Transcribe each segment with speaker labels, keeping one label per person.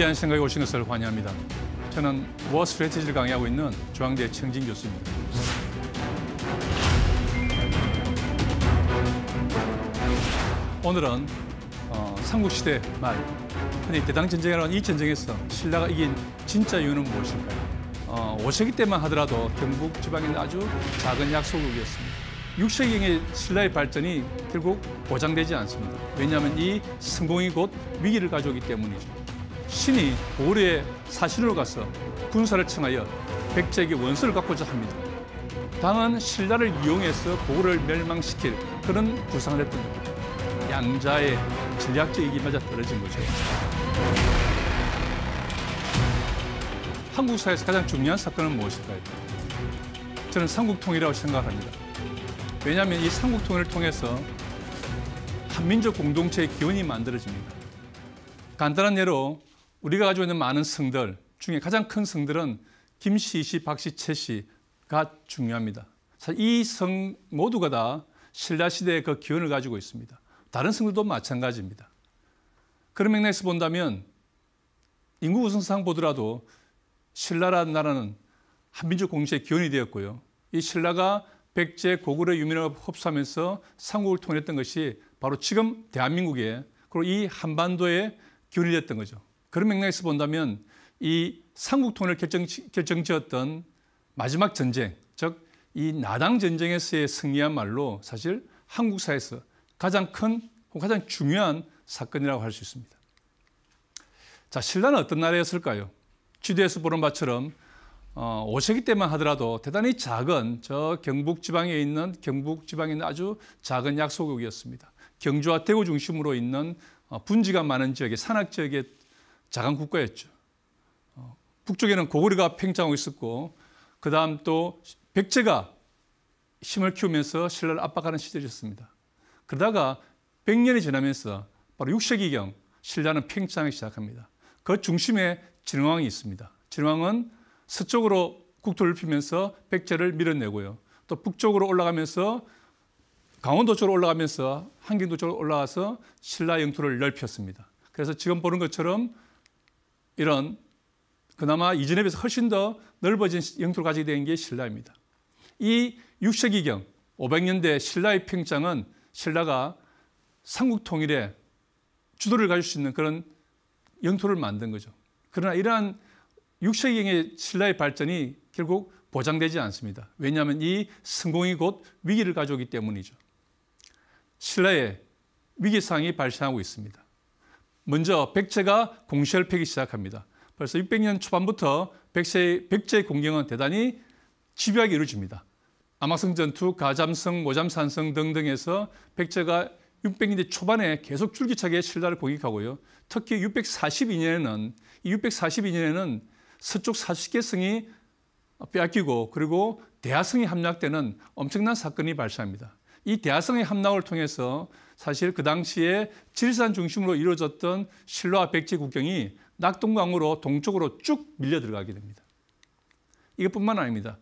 Speaker 1: 대한 생각이 오신 것을 환영합니다. 저는 워스트레티지를 강의하고 있는 중앙대 청진 교수입니다. 오늘은 어, 삼국시대 말, 흔히 대당전쟁이라는 이 전쟁에서 신라가 이긴 진짜 이유는 무엇일까요? 어, 5세기 때만 하더라도 경북 지방에는 아주 작은 약소국이었습니다. 6세기의 신라의 발전이 결국 보장되지 않습니다. 왜냐하면 이 성공이 곧 위기를 가져오기 때문이죠. 신이 고려의 사신으로 가서 군사를 청하여 백제에게 원수를 갖고자 합니다. 당은 신라를 이용해서 고를 멸망시킬 그런 구상을 했던 겁니다. 양자의 전략적 이기마저 떨어진 거죠. 한국 사에서 가장 중요한 사건은 무엇일까요? 저는 삼국통일이라고 생각합니다. 왜냐하면 이 삼국통일을 통해서 한민족 공동체의 기원이 만들어집니다. 간단한 예로 우리가 가지고 있는 많은 승들 중에 가장 큰승들은 김씨, 이씨, 박씨, 채씨가 중요합니다. 사실 이성 모두가 다 신라 시대의 그 기원을 가지고 있습니다. 다른 성들도 마찬가지입니다. 그런 맥락에서 본다면 인구 우선상 보더라도 신라라는 나라는 한민족 공시의 기원이 되었고요. 이 신라가 백제 고구려 유민을 흡수하면서 삼국을 통일했던 것이 바로 지금 대한민국의 그리고 이 한반도의 기원이 됐던 거죠. 그런 맥락에서 본다면 이 삼국통일을 결정, 결정지었던 마지막 전쟁, 즉 이 나당 전쟁에서의 승리야말로 사실 한국사에서 가장 큰 혹은 가장 중요한 사건이라고 할 수 있습니다. 자, 신라는 어떤 나라였을까요? 지도에서 보는 바처럼 어, 5세기 때만 하더라도 대단히 작은 저 경북 지방에 있는 경북 지방에 있는 아주 작은 약소국이었습니다. 경주와 대구 중심으로 있는 어, 분지가 많은 지역의 산악 지역에 자강 국가였죠. 어, 북쪽에는 고구리가 팽창하고 있었고 그 다음 또 백제가 힘을 키우면서 신라를 압박하는 시절이었습니다. 그러다가 100년이 지나면서 바로 6세기경 신라는 팽창하기 시작합니다. 그 중심에 진왕이 있습니다. 진왕은 서쪽으로 국토를 피면서 백제를 밀어내고요. 또 북쪽으로 올라가면서 강원도 쪽으로 올라가면서 한경도 쪽으로 올라가서 신라 영토를 넓혔습니다. 그래서 지금 보는 것처럼 이런 그나마 이전에 비해서 훨씬 더 넓어진 영토를 가지게 된 게 신라입니다. 이 6세기경 500년대 신라의 평장은 신라가 삼국 통일의 주도를 가질 수 있는 그런 영토를 만든 거죠. 그러나 이러한 6세기경의 신라의 발전이 결국 보장되지 않습니다. 왜냐하면 이 성공이 곧 위기를 가져오기 때문이죠. 신라의 위기상이 발생하고 있습니다. 먼저 백제가 공시혈패기 시작합니다. 벌써 600년 초반부터 백제, 백제 공경은 대단히 집요하게 이루어집니다. 암흑성 전투, 가잠성, 모잠산성 등등에서 백제가 600년대 초반에 계속 줄기차게 신라를 공격하고요. 특히 642년에는 이 642년에는 서쪽 40개 성이 빼앗기고 그리고 대하성이 함락되는 엄청난 사건이 발생합니다. 이 대하성의 함락을 통해서 사실 그 당시에 칠산 중심으로 이루어졌던 신라와 백제 국경이 낙동강으로 동쪽으로 쭉 밀려 들어가게 됩니다. 이것뿐만 아닙니다.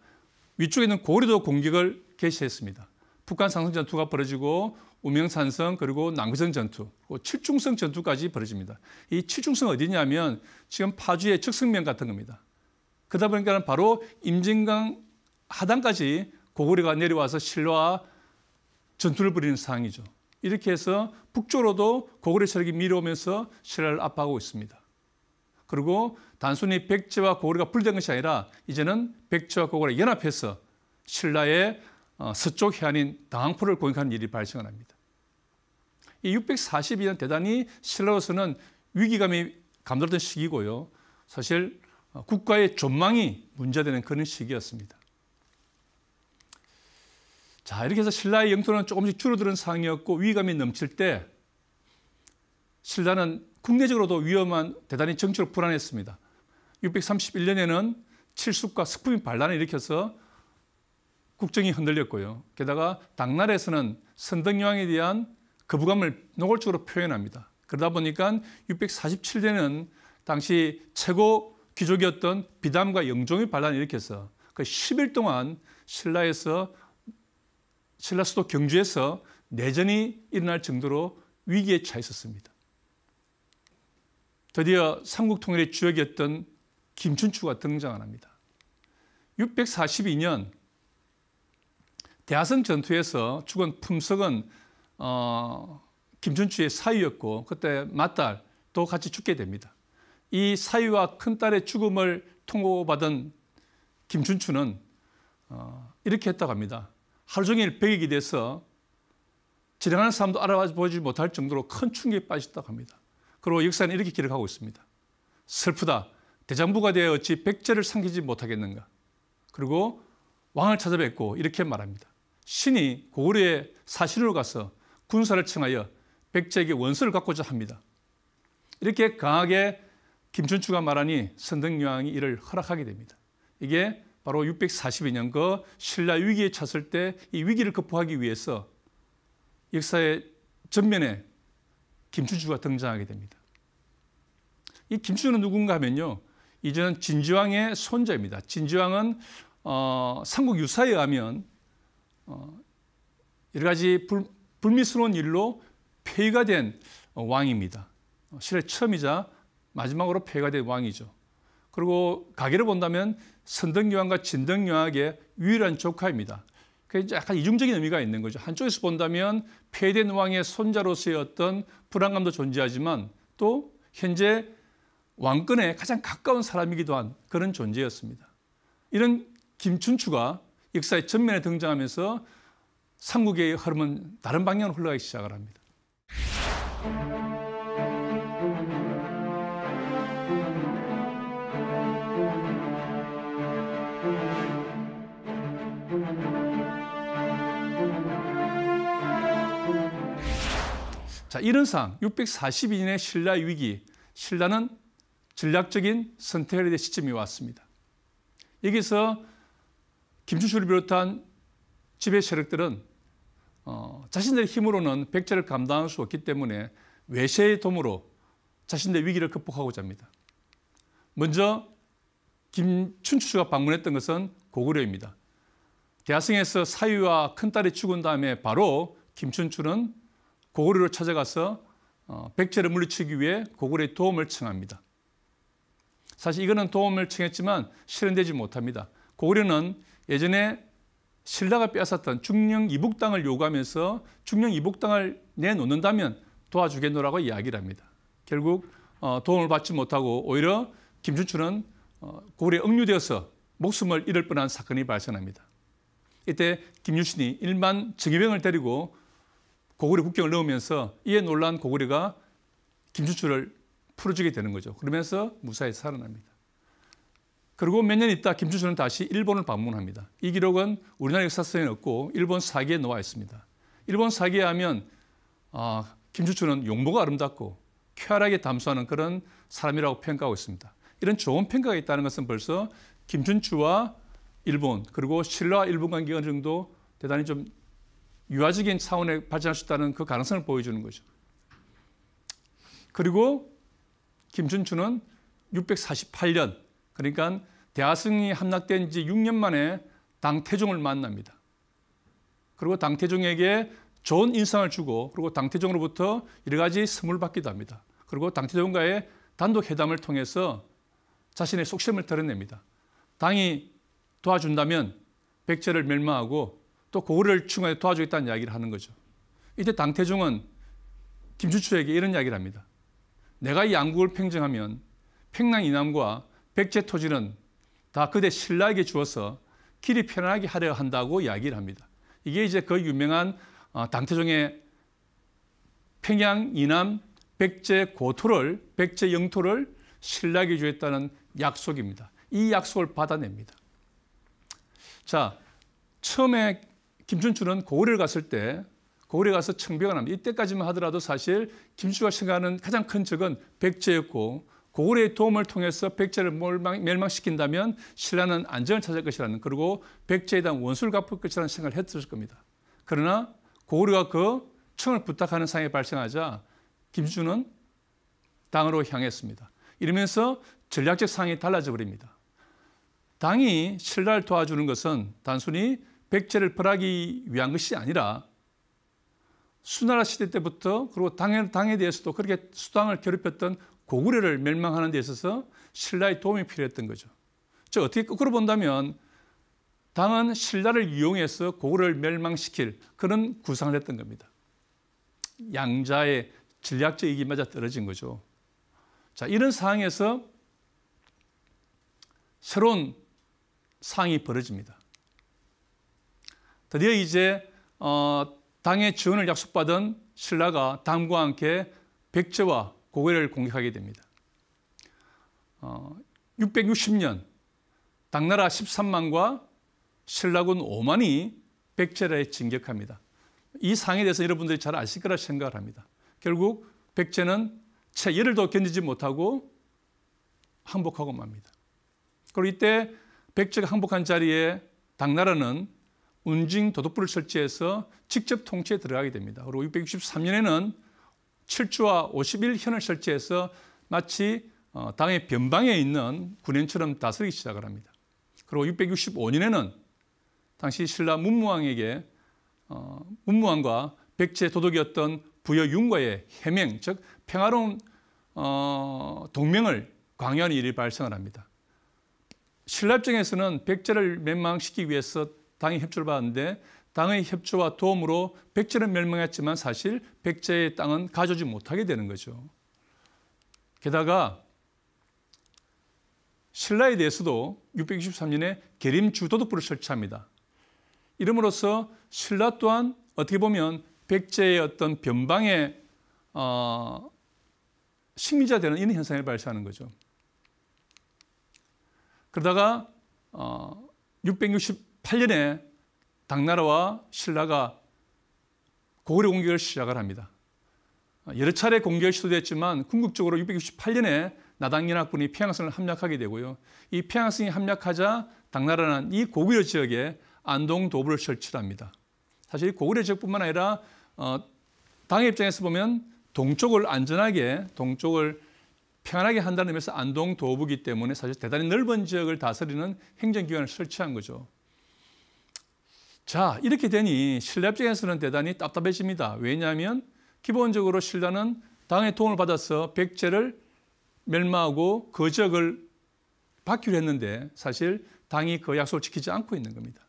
Speaker 1: 위쪽에 있는 고려도 공격을 개시했습니다. 북한 상승 전투가 벌어지고 우명산성 그리고 남구성 전투, 칠중성 전투까지 벌어집니다. 이 칠중성 어디냐면 지금 파주의 측승면 같은 겁니다. 그러다 보니까 바로 임진강 하단까지 고구려가 내려와서 신라와 전투를 벌이는 상황이죠. 이렇게 해서 북쪽으로도 고구려 세력이 밀어오면서 신라를 압박하고 있습니다. 그리고 단순히 백제와 고구려가 분리된 것이 아니라 이제는 백제와 고구려 연합해서 신라의 어, 서쪽 해안인 당항포를 공격하는 일이 발생합니다. 이 642년 대단히 신라로서는 위기감이 감돌던 시기고요. 사실 어, 국가의 존망이 문제되는 그런 시기였습니다. 자, 이렇게 해서 신라의 영토는 조금씩 줄어드는 상황이었고 위기감이 넘칠 때 신라는 국내적으로도 위험한 대단히 정치로 불안했습니다. 631년에는 칠숙과 스품이 반란을 일으켜서 국정이 흔들렸고요. 게다가 당나라에서는 선덕여왕에 대한 거부감을 노골적으로 표현합니다. 그러다 보니까 647년에는 당시 최고 귀족이었던 비담과 영종이 반란을 일으켜서 그 10일 동안 신라에서 신라 수도 경주에서 내전이 일어날 정도로 위기에 처해 있었습니다. 드디어 삼국통일의 주역이었던 김춘추가 등장합니다. 642년 대하성 전투에서 죽은 품석은 어, 김춘추의 사위였고 그때 맏딸도 같이 죽게 됩니다. 이 사위와 큰딸의 죽음을 통보받은 김춘추는 어, 이렇게 했다고 합니다. 하루 종일 백액이 돼서 지나가는 사람도 알아보지 못할 정도로 큰 충격에 빠졌다고 합니다. 그리고 역사는 이렇게 기록하고 있습니다. 슬프다. 대장부가 되어 어찌 백제를 삼키지 못하겠는가. 그리고 왕을 찾아뵙고 이렇게 말합니다. 신이 고구려의 사신으로 가서 군사를 청하여 백제에게 원수를 갖고자 합니다. 이렇게 강하게 김춘추가 말하니 선덕여왕이 이를 허락하게 됩니다. 이게 바로 642년 그 신라 위기에 찼을 때 이 위기를 극복하기 위해서 역사의 전면에 김춘주가 등장하게 됩니다. 이 김춘주는 누군가 하면요. 이제 진지왕의 손자입니다. 진지왕은 어, 삼국 유사에 의하면 어, 여러 가지 불, 불미스러운 일로 폐위가 된 왕입니다. 어, 실의 처음이자 마지막으로 폐위가 된 왕이죠. 그리고 가계를 본다면 선덕여왕과 진덕여왕의 유일한 조카입니다. 그 약간 이중적인 의미가 있는 거죠. 한쪽에서 본다면 폐된 왕의 손자로서의 어떤 불안감도 존재하지만 또 현재 왕권에 가장 가까운 사람이기도 한 그런 존재였습니다. 이런 김춘추가 역사의 전면에 등장하면서 삼국의 흐름은 다른 방향으로 흘러가기 시작을 합니다. 자, 이런 상 642년의 신라 위기, 신라는 전략적인 선택을 해야 될 시점이 왔습니다. 여기서 김춘수를 비롯한 지배 세력들은 어, 자신들의 힘으로는 백제를 감당할 수 없기 때문에 외세의 도모로 자신들의 위기를 극복하고자 합니다. 먼저 김춘추가 방문했던 것은 고구려입니다. 대하성에서 사위와 큰딸이 죽은 다음에 바로 김춘추는 고구려를 찾아가서 어, 백제를 물리치기 위해 고구려의 도움을 청합니다. 사실 이거는 도움을 청했지만 실현되지 못합니다. 고구려는 예전에 신라가 빼앗았던 중령 이북 땅을 요구하면서 중령 이북 땅을 내놓는다면 도와주겠노라고 이야기를 합니다. 결국 어, 도움을 받지 못하고 오히려 김춘추는 어, 고구려에 억류되어서 목숨을 잃을 뻔한 사건이 발생합니다. 이때 김유신이 일만 정의병을 데리고 고구려 국경을 넘으면서 이에 놀란 고구려가 김춘추를 풀어주게 되는 거죠. 그러면서 무사히 살아납니다. 그리고 몇 년 있다 김춘추는 다시 일본을 방문합니다. 이 기록은 우리나라 역사서에 없고 일본 사기에 나와 있습니다. 일본 사기에 하면 아, 김춘추는 용모가 아름답고 쾌활하게 담수하는 그런 사람이라고 평가하고 있습니다. 이런 좋은 평가가 있다는 것은 벌써 김준추와 일본 그리고 신라와 일본 관계가 어느 정도 대단히 좀 유아적인 차원에 발전할 수 있다는 그 가능성을 보여주는 거죠. 그리고 김춘추는 648년, 그러니까 대하승이 함락된 지 6년 만에 당태종을 만납니다. 그리고 당태종에게 좋은 인상을 주고 그리고 당태종으로부터 여러 가지 선물 받기도 합니다. 그리고 당태종과의 단독 회담을 통해서 자신의 속셈을 드러냅니다. 당이 도와준다면 백제를 멸망하고 또 고구려를 충원해 도와주겠다는 이야기를 하는 거죠. 이때 당태종은 김주추에게 이런 이야기를 합니다. 내가 이 양국을 평정하면 평양 이남과 백제 토지는 다 그대 신라에게 주어서 길이 편안하게 하려 한다고 이야기를 합니다. 이게 이제 그 유명한 어, 당태종의 평양 이남 백제 고토를 백제 영토를 신라에게 주었다는 약속입니다. 이 약속을 받아냅니다. 자, 처음에 김춘추는 고을에 갔을 때 고을에 가서 청병을 합니다. 이때까지만 하더라도 사실 김춘추가 생각하는 가장 큰 적은 백제였고 고을의 도움을 통해서 백제를 멸망시킨다면 신라는 안정을 찾을 것이라는 그리고 백제에 대한 원수를 갚을 것이라는 생각을 했을 겁니다. 그러나 고을이가그 청을 부탁하는 상황이 발생하자 김준은 당으로 향했습니다. 이러면서 전략적 상황이 달라져 버립니다. 당이 신라를 도와주는 것은 단순히 백제를 벌하기 위한 것이 아니라 수나라 시대 때부터 그리고 당에, 당에 대해서도 그렇게 수당을 괴롭혔던 고구려를 멸망하는 데 있어서 신라의 도움이 필요했던 거죠. 저 어떻게 거꾸로 본다면 당은 신라를 이용해서 고구려를 멸망시킬 그런 구상을 했던 겁니다. 양자의 전략적 이기마저 떨어진 거죠. 자, 이런 상황에서 새로운 상이 벌어집니다. 드디어 이제 어, 당의 지원을 약속받은 신라가 담과 함께 백제와 고구려를 공격하게 됩니다. 어, 660년 당나라 13만과 신라군 5만이 백제라에 진격합니다. 이 상에 대해서 여러분들이 잘 아실 거라 생각을 합니다. 결국 백제는 채 열흘 더 견디지 못하고 항복하고 맙니다. 그리고 이때 백제가 항복한 자리에 당나라는 운징 도둑부를 설치해서 직접 통치에 들어가게 됩니다. 그리고 663년에는 7주와 51현을 설치해서 마치 어, 당의 변방에 있는 군인처럼 다스리기 시작을 합니다. 그리고 665년에는 당시 신라 문무왕에게 어, 문무왕과 백제 도둑이었던 부여 윤과의 해명, 즉 평화로운 어, 동맹을 광연하 일이 발생을 합니다. 신라 입장에서는 백제를 멸망시키기 위해서 당이 협조를 받았는데 당의 협조와 도움으로 백제는 멸망했지만 사실 백제의 땅은 가져오지 못하게 되는 거죠. 게다가 신라에 대해서도 663년에 계림주 도덕부를 설치합니다. 이름으로써 신라 또한 어떻게 보면 백제의 어떤 변방의 어, 식민자 되는 이런 현상을 발생하는 거죠. 그러다가 어, 8년에 당나라와 신라가 고구려 공격을 시작을 합니다. 여러 차례 공격을 시도됐지만 궁극적으로 668년에 나당연합군이 평양성을 함락하게 되고요. 이 평양성이 함락하자 당나라는 이 고구려 지역에 안동 도부를 설치합니다. 사실 고구려 지역뿐만 아니라 어, 당의 입장에서 보면 동쪽을 안전하게 동쪽을 평안하게 한다는 의미에서 안동 도부기 때문에 사실 대단히 넓은 지역을 다스리는 행정기관을 설치한 거죠. 자, 이렇게 되니 신라 입장에서는 대단히 답답해집니다. 왜냐하면 기본적으로 신라는 당의 도움을 받아서 백제를 멸망하고 거적을 받기로 했는데 사실 당이 그 약속을 지키지 않고 있는 겁니다.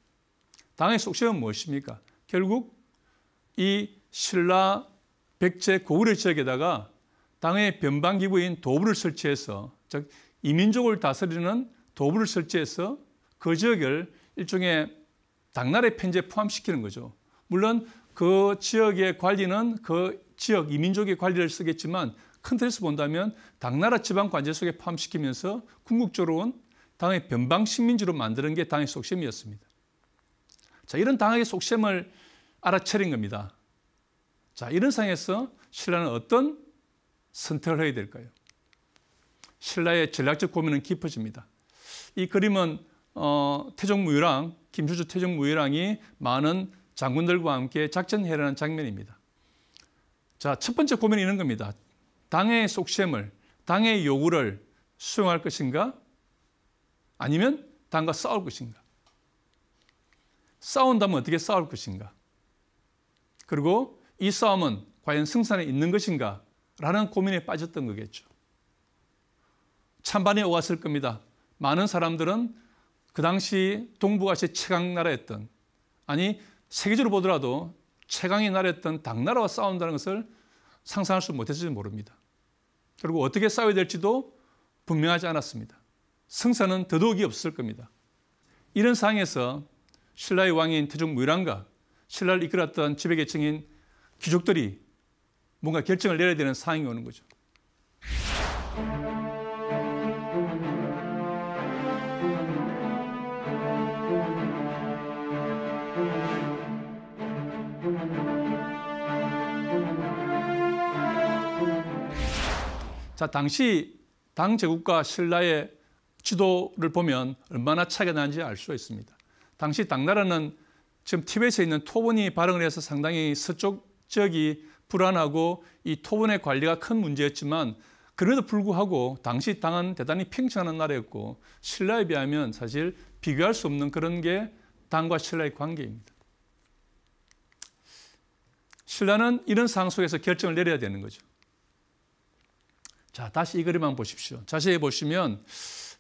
Speaker 1: 당의 속셈은 무엇입니까? 결국 이 신라 백제 고구려 지역에다가 당의 변방기구인 도부를 설치해서 즉 이민족을 다스리는 도부를 설치해서 그 지역을 일종의 당나라의 편제에 포함시키는 거죠. 물론 그 지역의 관리는 그 지역 이민족의 관리를 쓰겠지만 큰 틀에서 본다면 당나라 지방 관제 속에 포함시키면서 궁극적으로는 당의 변방 식민지로 만드는 게 당의 속셈이었습니다. 자, 이런 당의 속셈을 알아차린 겁니다. 자, 이런 상황에서 신라는 어떤 선택을 해야 될까요? 신라의 전략적 고민은 깊어집니다. 이 그림은 어, 태종무유랑 김수주 태종무유랑이 많은 장군들과 함께 작전해라는 장면입니다. 자, 첫 번째 고민이 이런 겁니다. 당의 속셈을, 당의 요구를 수용할 것인가? 아니면 당과 싸울 것인가? 싸운다면 어떻게 싸울 것인가? 그리고 이 싸움은 과연 승산에 있는 것인가? 라는 고민에 빠졌던 거겠죠. 찬반이 오갔을 겁니다. 많은 사람들은 그 당시 동북아시아 최강 나라였던 아니 세계적으로 보더라도 최강의 나라였던 당나라와 싸운다는 것을 상상할 수 못했을지 모릅니다. 그리고 어떻게 싸워야 될지도 분명하지 않았습니다. 승산은 더더욱이 없을 겁니다. 이런 상황에서 신라의 왕인 태종 무일왕과 신라를 이끌었던 지배계층인 귀족들이 뭔가 결정을 내려야 되는 상황이 오는 거죠. 자, 당시 당 제국과 신라의 지도를 보면 얼마나 차이가 나는지 알 수 있습니다. 당시 당나라는 지금 티벳에 있는 토본이 발흥을 해서 상당히 서쪽 지역이 불안하고 이 토본의 관리가 큰 문제였지만 그럼도 불구하고 당시 당은 대단히 팽창한 나라였고 신라에 비하면 사실 비교할 수 없는 그런 게 당과 신라의 관계입니다. 신라는 이런 상황 속에서 결정을 내려야 되는 거죠. 자, 다시 이 그림만 보십시오. 자세히 보시면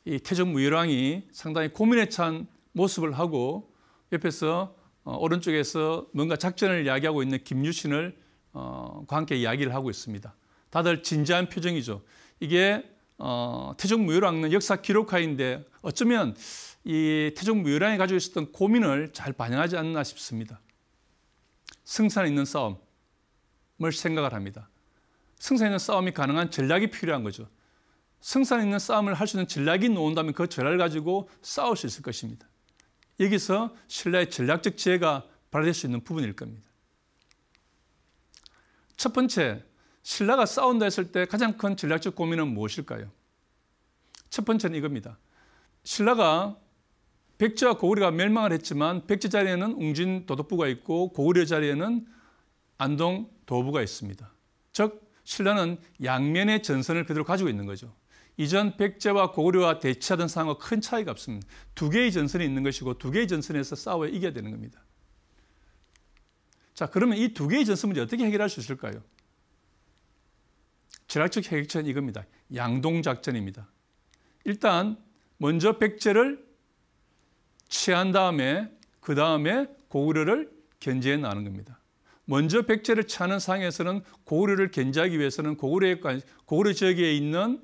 Speaker 1: 이 태전무일왕이 상당히 고민에 찬 모습을 하고 옆에서 어, 오른쪽에서 뭔가 작전을 이야기하고 있는 김유신을 어, 과 함께 이야기를 하고 있습니다. 다들 진지한 표정이죠. 이게 어, 태종무열왕은 역사 기록화인데 어쩌면 이 태종무열왕이 가지고 있었던 고민을 잘 반영하지 않나 싶습니다. 승산 있는 싸움을 생각을 합니다. 승산 있는 싸움이 가능한 전략이 필요한 거죠. 승산 있는 싸움을 할 수 있는 전략이 놓은다면 그 전략을 가지고 싸울 수 있을 것입니다. 여기서 신라의 전략적 지혜가 발휘될 수 있는 부분일 겁니다. 첫 번째, 신라가 싸운다 했을 때 가장 큰 전략적 고민은 무엇일까요? 첫 번째는 이겁니다. 신라가 백제와 고구려가 멸망을 했지만 백제 자리에는 웅진 도덕부가 있고 고구려 자리에는 안동 도부가 있습니다. 즉 신라는 양면의 전선을 그대로 가지고 있는 거죠. 이전 백제와 고구려와 대치하던 상황과 큰 차이가 없습니다. 두 개의 전선이 있는 것이고 두 개의 전선에서 싸워 이겨야 되는 겁니다. 자, 그러면 이 두 개의 전선 문제 어떻게 해결할 수 있을까요? 전략적 해결책은 이겁니다. 양동작전입니다. 일단 먼저 백제를 취한 다음에 그 다음에 고구려를 견제해 나는 겁니다. 먼저 백제를 차는 상에서는 고구려를 견제하기 위해서는 고구려의 고구려 지역에 있는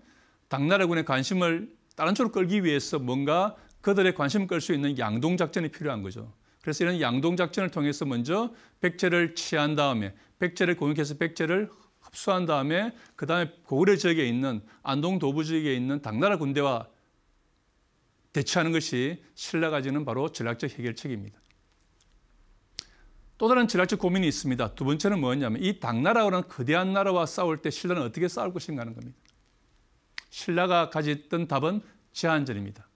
Speaker 1: 당나라군의 관심을 다른 쪽으로 끌기 위해서 뭔가 그들의 관심을 끌 수 있는 양동 작전이 필요한 거죠. 그래서 이런 양동 작전을 통해서 먼저 백제를 취한 다음에 백제를 공격해서 백제를 흡수한 다음에 그 다음에 고구려 지역에 있는 안동 도부 지역에 있는 당나라 군대와 대치하는 것이 신라가지는 바로 전략적 해결책입니다. 또 다른 지략치 고민이 있습니다. 두 번째는 뭐냐면 였이당나라와는 거대한 나라와 싸울 때 신라는 어떻게 싸울 것인가 하는 겁니다. 신라가 가졌던 답은 제한전입니다.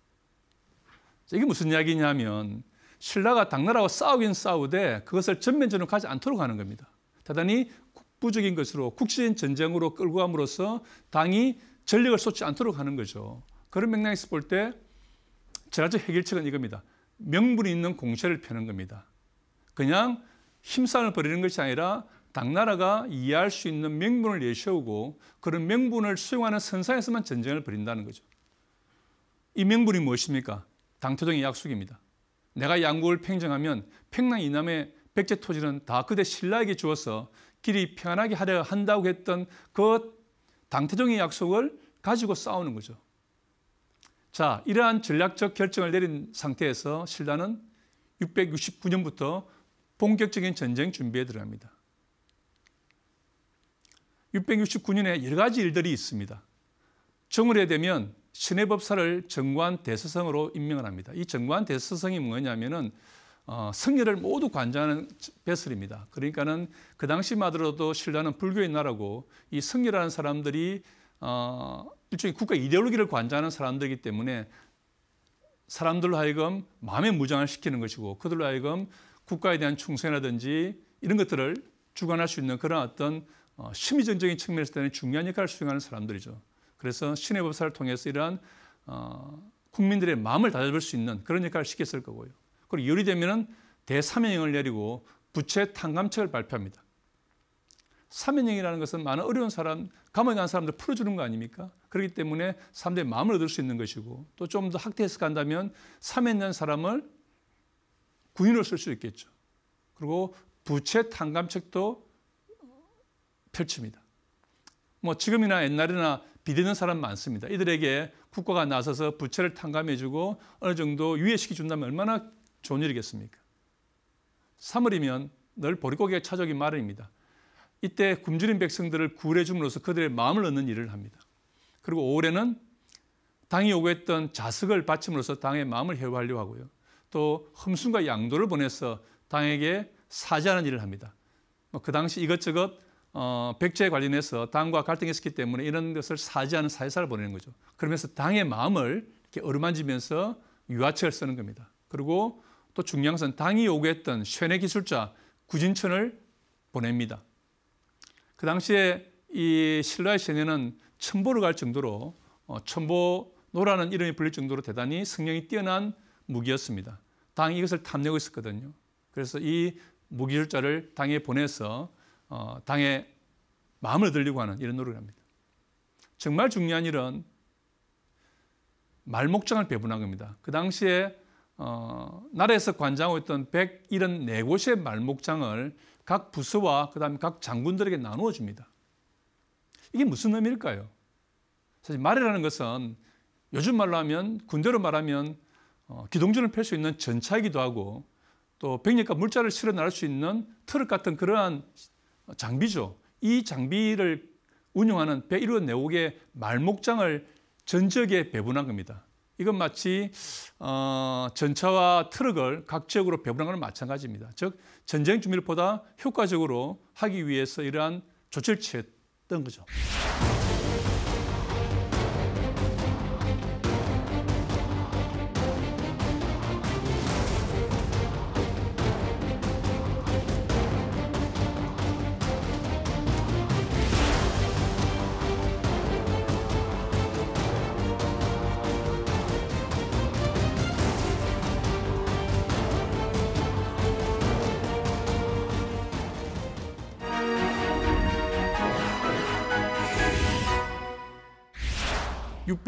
Speaker 1: 이게 무슨 이야기냐면 신라가 당나라와 싸우긴 싸우되 그것을 전면전으로 가지 않도록 하는 겁니다. 대단히 국부적인 것으로 국시인 전쟁으로 끌고 감으로써 당이 전력을 쏟지 않도록 하는 거죠. 그런 맥락에서 볼때전라적 해결책은 이겁니다. 명분이 있는 공세를 펴는 겁니다. 그냥 힘싸움을 벌이는 것이 아니라 당나라가 이해할 수 있는 명분을 내세우고 그런 명분을 수용하는 선상에서만 전쟁을 벌인다는 거죠. 이 명분이 무엇입니까? 당토정의 약속입니다. 내가 양국을 팽정하면 평양 이남의 백제 토지는 다 그대 신라에게 주어서 길이 편하게 하려 한다고 했던 그 당태종의 약속을 가지고 싸우는 거죠. 자, 이러한 전략적 결정을 내린 상태에서 신라는 669년부터 본격적인 전쟁 준비에 들어갑니다. 669년에 여러 가지 일들이 있습니다. 정월에 되면 신해법사를 정관 대서성으로 임명을 합니다. 이 정관 대서성이 뭐냐면은 어, 성녀를 모두 관장하는 배설입니다. 그러니까는 그 당시마저도 신라는 불교의 나라고 이 성녀라는 사람들이 어, 일종의 국가 이데올로기를 관장하는 사람들이기 때문에 사람들로 하여금 마음의 무장을 시키는 것이고 그들로 하여금 국가에 대한 충성이라든지 이런 것들을 주관할 수 있는 그런 어떤 어, 심리전적인 측면에서 되는 중요한 역할을 수행하는 사람들이죠. 그래서 신의 법사를 통해서 이러한 어, 국민들의 마음을 다잡을 수 있는 그런 역할을 시켰을 거고요. 그리고 요리되면은 대사면령을 내리고 부채 탕감책을 발표합니다. 사면령이라는 것은 많은 어려운 사람, 감옥에 간 사람들 풀어주는 거 아닙니까? 그렇기 때문에 사람들의 마음을 얻을 수 있는 것이고 또 좀 더 학대해서 간다면 사면된 사람을 부인을쓸수 있겠죠. 그리고 부채 탕감책도 펼칩니다. 뭐 지금이나 옛날이나 비대는 사람 많습니다. 이들에게 국가가 나서서 부채를 탕감해주고 어느 정도 유예시켜 준다면 얼마나 좋은 일이겠습니까? 3월이면 늘 보릿고개 차적인 마련입니다. 이때 굶주린 백성들을 구해 줌으로써 그들의 마음을 얻는 일을 합니다. 그리고 5월에는 당이 요구했던 자석을 바침으로써 당의 마음을 해화하려 하고요. 또 흠순과 양도를 보내서 당에게 사죄하는 일을 합니다. 뭐 그 당시 이것저것 어, 백제 관련해서 당과 갈등이 었기 때문에 이런 것을 사죄하는 사회사를 보내는 거죠. 그러면서 당의 마음을 이렇게 어루만지면서 유화책을 쓰는 겁니다. 그리고 또 중요한 것은 당이 요구했던 쇠뇌 기술자 구진천을 보냅니다. 그 당시에 이 신라의 세뇌는 천보를 갈 정도로 천보 어, 노라는 이름이 불릴 정도로 대단히 성령이 뛰어난 무기였습니다. 당이 이것을 탐내고 있었거든요. 그래서 이 무기율자를 당에 보내서 어, 당의 마음을 들리고 하는 이런 노력을 합니다. 정말 중요한 일은 말목장을 배분한 겁니다. 그 당시에 어, 나라에서 관장하고 있던 174곳의 말목장을 각 부서와 그다음에 각 장군들에게 나누어 줍니다. 이게 무슨 의미일까요? 사실 말이라는 것은 요즘 말로 하면 군대로 말하면 어, 기동전을 펼 수 있는 전차이기도 하고 또 병력과 물자를 실어 나갈 수 있는 트럭 같은 그러한 장비죠. 이 장비를 운용하는 배이호 내옥의 말목장을 전 지역에 배분한 겁니다. 이건 마치 어, 전차와 트럭을 각 지역으로 배분한 것과 마찬가지입니다. 즉 전쟁 준비보다 를 효과적으로 하기 위해서 이러한 조치를 취했던 거죠.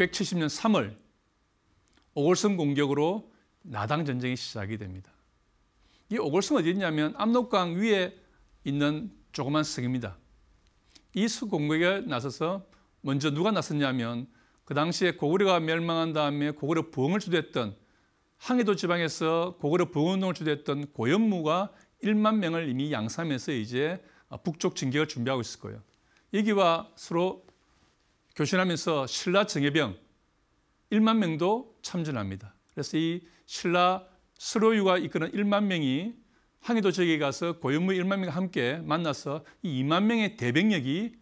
Speaker 1: 1670년 3월 오골성 공격으로 나당 전쟁이 시작이 됩니다. 이 오골성 어디 있냐면 압록강 위에 있는 조그만 성입니다. 이 수공격에 나서서 먼저 누가 나섰냐면 그 당시에 고구려가 멸망한 다음에 고구려 부흥을 주도했던 항해도 지방에서 고구려 부흥운동을 주도했던 고현무가 1만 명을 이미 양삼해서 이제 북쪽 진격을 준비하고 있을 거예요. 여기와 서로 교신하면서 신라 정예병 1만 명도 참전합니다. 그래서 이 신라 스로유가 이끄는 1만 명이 항해도 지역에 가서 고현무 1만 명과 함께 만나서 이 2만 명의 대병력이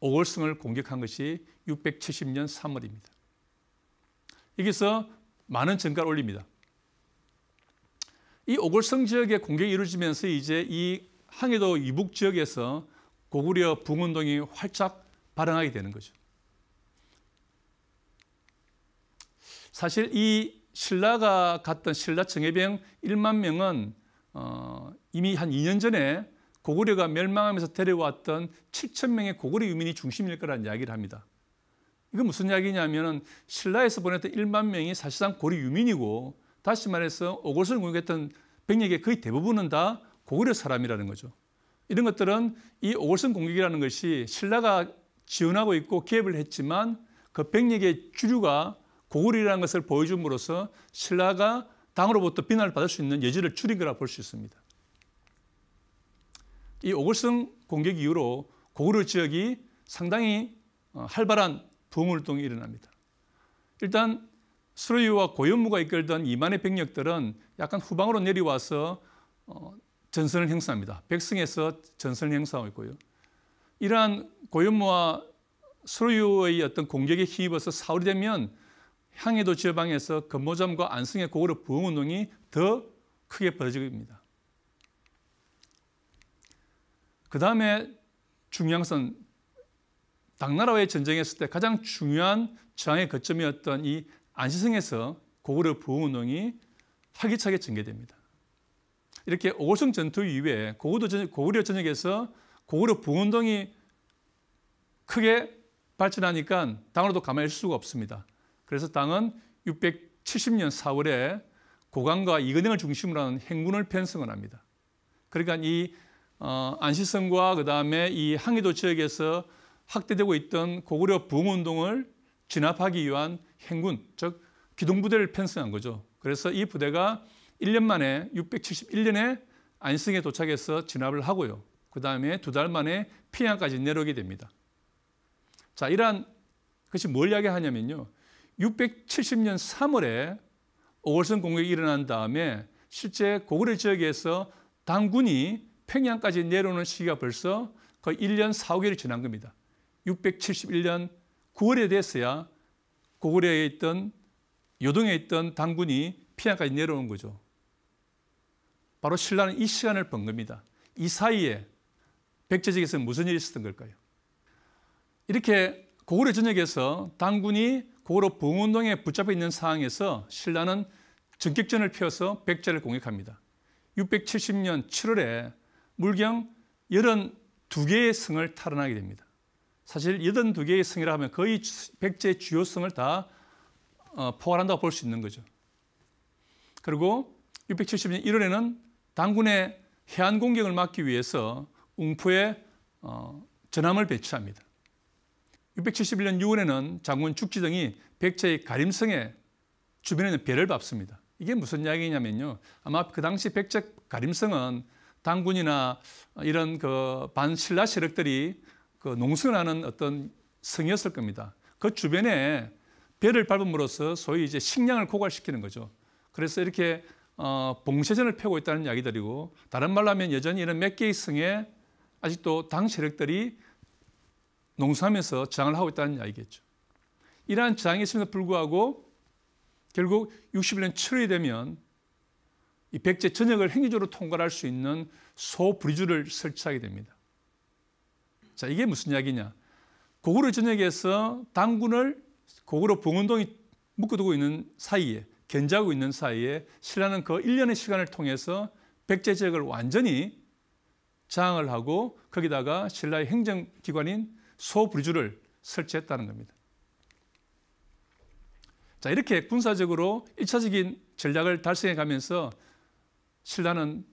Speaker 1: 오골성을 공격한 것이 670년 3월입니다. 여기서 많은 증가를 올립니다. 이 오골성 지역의 공격이 이루어지면서 이제 이 항해도 이북 지역에서 고구려 붕운동이 활짝 발행하게 되는 거죠. 사실 이 신라가 갔던 신라 청해병 1만 명은 어, 이미 한 2년 전에 고구려가 멸망하면서 데려왔던 7천 명의 고구려 유민이 중심일 거라는 이야기를 합니다. 이건 무슨 이야기냐면 신라에서 보냈던 1만 명이 사실상 고려 유민이고 다시 말해서 오골선 공격했던 병력의 거의 대부분은 다 고구려 사람이라는 거죠. 이런 것들은 이 오골선 공격이라는 것이 신라가 지원하고 있고 개입을 했지만 그 백력의 주류가 고구리라는 것을 보여줌으로써 신라가 당으로부터 비난을 받을 수 있는 여지를 줄인 거라 볼 수 있습니다. 이 오골성 공격 이후로 고구려 지역이 상당히 어, 활발한 부흥활동이 일어납니다. 일단 수로유와 고현무가 이끌던 이만의 병력들은 약간 후방으로 내려와서 어, 전선을 행사합니다. 백성에서 전선을 행사하고 있고요. 이러한 고연모와 소유의 어떤 공격에 휘입어서 사울이 되면 향해도 지방에서 근모점과 안승의 고구려 부흥운동이 더 크게 벌어집니다그 다음에 중양선 당나라와의 전쟁했을 때 가장 중요한 저항의 거점이었던 이 안시성에서 고구려 부흥운동이 활기차게 전개됩니다. 이렇게 오성 전투 이후에 고구려 전역에서 고구려 부운동이 크게 발전하니까 당으로도 가만히 있을 수가 없습니다. 그래서 당은 670년 4월에 고강과 이근영을 중심으로 하는 행군을 편성을 합니다. 그러니까 이 어, 안시성과 그다음에 이 항해도 지역에서 확대되고 있던 고구려 부흥운동을 진압하기 위한 행군, 즉 기동부대를 편성한 거죠. 그래서 이 부대가 1년 만에 671년에 안성에 시 도착해서 진압을 하고요. 그 다음에 두 달 만에 피양까지 내려오게 됩니다. 자, 이러한 것이 뭘 이야기하냐면요. 670년 3월에 오월성 공격이 일어난 다음에 실제 고구려 지역에서 당군이 평양까지 내려오는 시기가 벌써 거의 1년 4, 개월이 지난 겁니다. 671년 9월에 됐어야 고구려에 있던 요동에 있던 당군이 평양까지 내려온 거죠. 바로 신라는 이 시간을 번 겁니다. 이 사이에 백제적에서는 무슨 일이 있었던 걸까요? 이렇게 고구려 전역에서 당군이 고구려 봉운동에 붙잡혀 있는 상황에서 신라는 전격전을 피서 백제를 공격합니다. 670년 7월에 물경 82개의 성을 탈환하게 됩니다. 사실 82개의 성이라 하면 거의 백제의 주요 성을 다 어, 포괄한다고 볼 수 있는 거죠. 그리고 670년 1월에는 당군의 해안 공격을 막기 위해서 공포에 어, 전함을 배치합니다. 671년 6월에는 장군 죽지정이 백제의 가림성에 주변에는 배를 밟습니다. 이게 무슨 이야기냐면요. 아마 그 당시 백제 가림성은 당군이나 이런 그 반신라 세력들이 그 농성하는 어떤 성이었을 겁니다. 그 주변에 배를 밟음으로써 소위 이제 식량을 고갈시키는 거죠. 그래서 이렇게 어, 봉쇄전을 펴고 있다는 이야기들이고 다른 말로 하면 여전히 이런 몇 개의 성에 아직도 당 세력들이 농사하면서 저항을 하고 있다는 이야기겠죠. 이러한 저항이 있음에도 불구하고 결국 61년 7월이 되면 이 백제 전역을 행위적으로 통과할 수 있는 소브리주를 설치하게 됩니다. 자, 이게 무슨 이야기냐. 고구려 전역에서 당군을 고구려 봉은동이 묶어두고 있는 사이에 견제하고 있는 사이에 신라는 그 1년의 시간을 통해서 백제 지역을 완전히 장을 하고 거기다가 신라의 행정기관인 소불주를 설치했다는 겁니다. 자, 이렇게 군사적으로 1차적인 전략을 달성해 가면서 신라는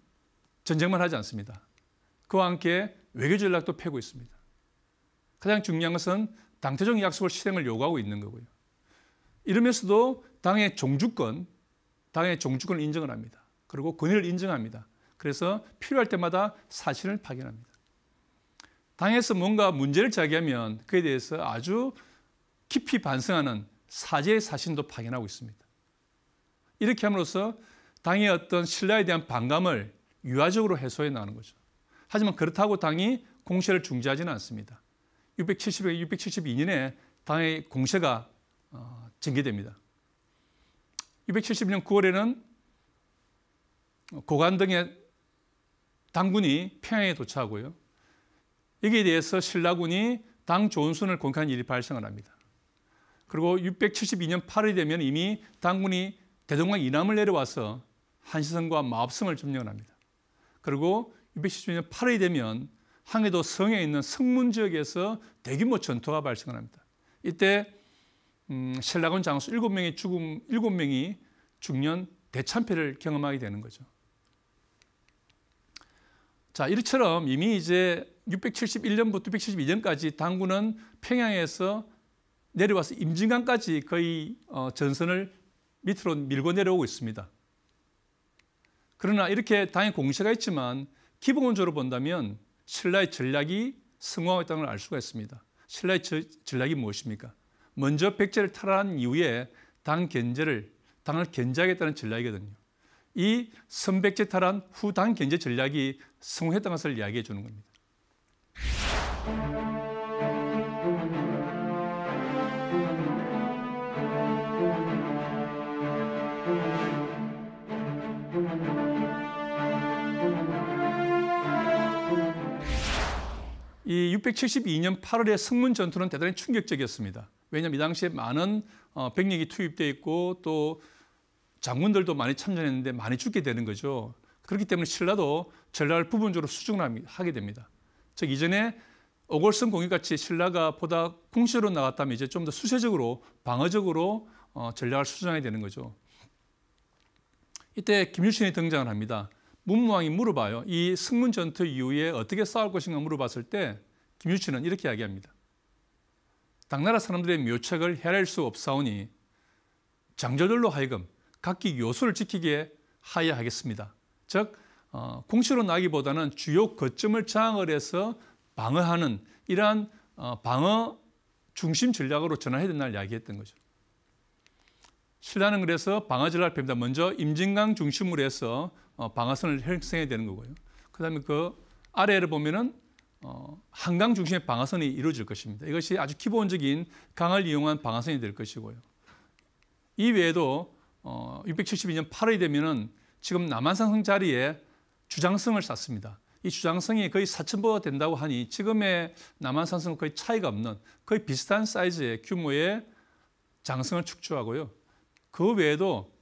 Speaker 1: 전쟁만 하지 않습니다. 그와 함께 외교 전략도 패고 있습니다. 가장 중요한 것은 당태종 약속을 실행을 요구하고 있는 거고요. 이러면서도 당의 종주권, 당의 종주권을 인정을 합니다. 그리고 권위를 인정합니다. 그래서 필요할 때마다 사실을 파견합니다. 당에서 뭔가 문제를 제기하면 그에 대해서 아주 깊이 반성하는 사죄의 사신도 파견하고 있습니다. 이렇게 함으로써 당의 어떤 신뢰에 대한 반감을 유화적으로 해소해 나가는 거죠. 하지만 그렇다고 당이 공세를 중지하지는 않습니다. 6 7 0 672년에 당의 공세가 어, 전개됩니다. 671년 9월에는 고관 등의 당군이 평양에 도착하고요. 여기에 대해서 신라군이 당 조은순을 공격한 일이 발생을 합니다. 그리고 672년 8월이 되면 이미 당군이 대동강 이남을 내려와서 한시성과 마업성을 점령합니다. 그리고 672년 8월이 되면 항해도 성에 있는 성문 지역에서 대규모 전투가 발생합니다. 이때 음, 신라군 장수 7명의 죽음 7명이 중년 대참패를 경험하게 되는 거죠. 자, 이처럼 이미 이제 671년부터 672년까지 당군은 평양에서 내려와서 임진강까지 거의 어, 전선을 밑으로 밀고 내려오고 있습니다. 그러나 이렇게 당의 공세가 있지만 기본적으로 본다면 신라의 전략이 성공했다는 걸 알 수가 있습니다. 신라의 전략이 무엇입니까? 먼저 백제를 탈환 이후에 당 견제를 당을 견제하겠다는 전략이거든요. 이 선백제 탈환 후당 경제 전략이 성공했던 것을 이야기해 주는 겁니다. 이 672년 8월의 승문 전투는 대단히 충격적이었습니다. 왜냐하면 이 당시에 많은 어, 병력이 투입돼 있고 또 장군들도 많이 참전했는데 많이 죽게 되는 거죠. 그렇기 때문에 신라도 전라를 부분적으로 수중 하게 됩니다. 즉 이전에 오골성 공격같이 신라가 보다 궁시로 나갔다면 이제 좀 더 수세적으로 방어적으로 어, 전략을 수정해야 되는 거죠. 이때 김유신이 등장을 합니다. 문무왕이 물어봐요. 이 승문 전투 이후에 어떻게 싸울 것인가 물어봤을 때 김유신은 이렇게 이야기합니다. 당나라 사람들의 묘책을 헤아릴 수 없사오니 장조들로 하여금 각기 요소를 지키게하여야하겠습니다즉 어, 공시로 나기보다는 주요 거점을 장을 해서 방어하는 이러한 어, 방어 중심 전략으로 전환해야 된다는 이야기했던 거죠. 신라는 그래서 방어 전략을 니다 먼저 임진강 중심으로 해서 어, 방어선을 형성해야 되는 거고요. 그다음에 그 아래를 보면은 어, 한강 중심의 방어선이 이루어질 것입니다. 이것이 아주 기본적인 강을 이용한 방어선이 될 것이고요. 이 외에도 어, 672년 8월이 되면은 지금 남한산성 자리에 주장성을 쌓습니다. 이 주장성이 거의 4천보가 된다고 하니 지금의 남한산성은 거의 차이가 없는 거의 비슷한 사이즈의 규모의 장성을 축조하고요. 그 외에도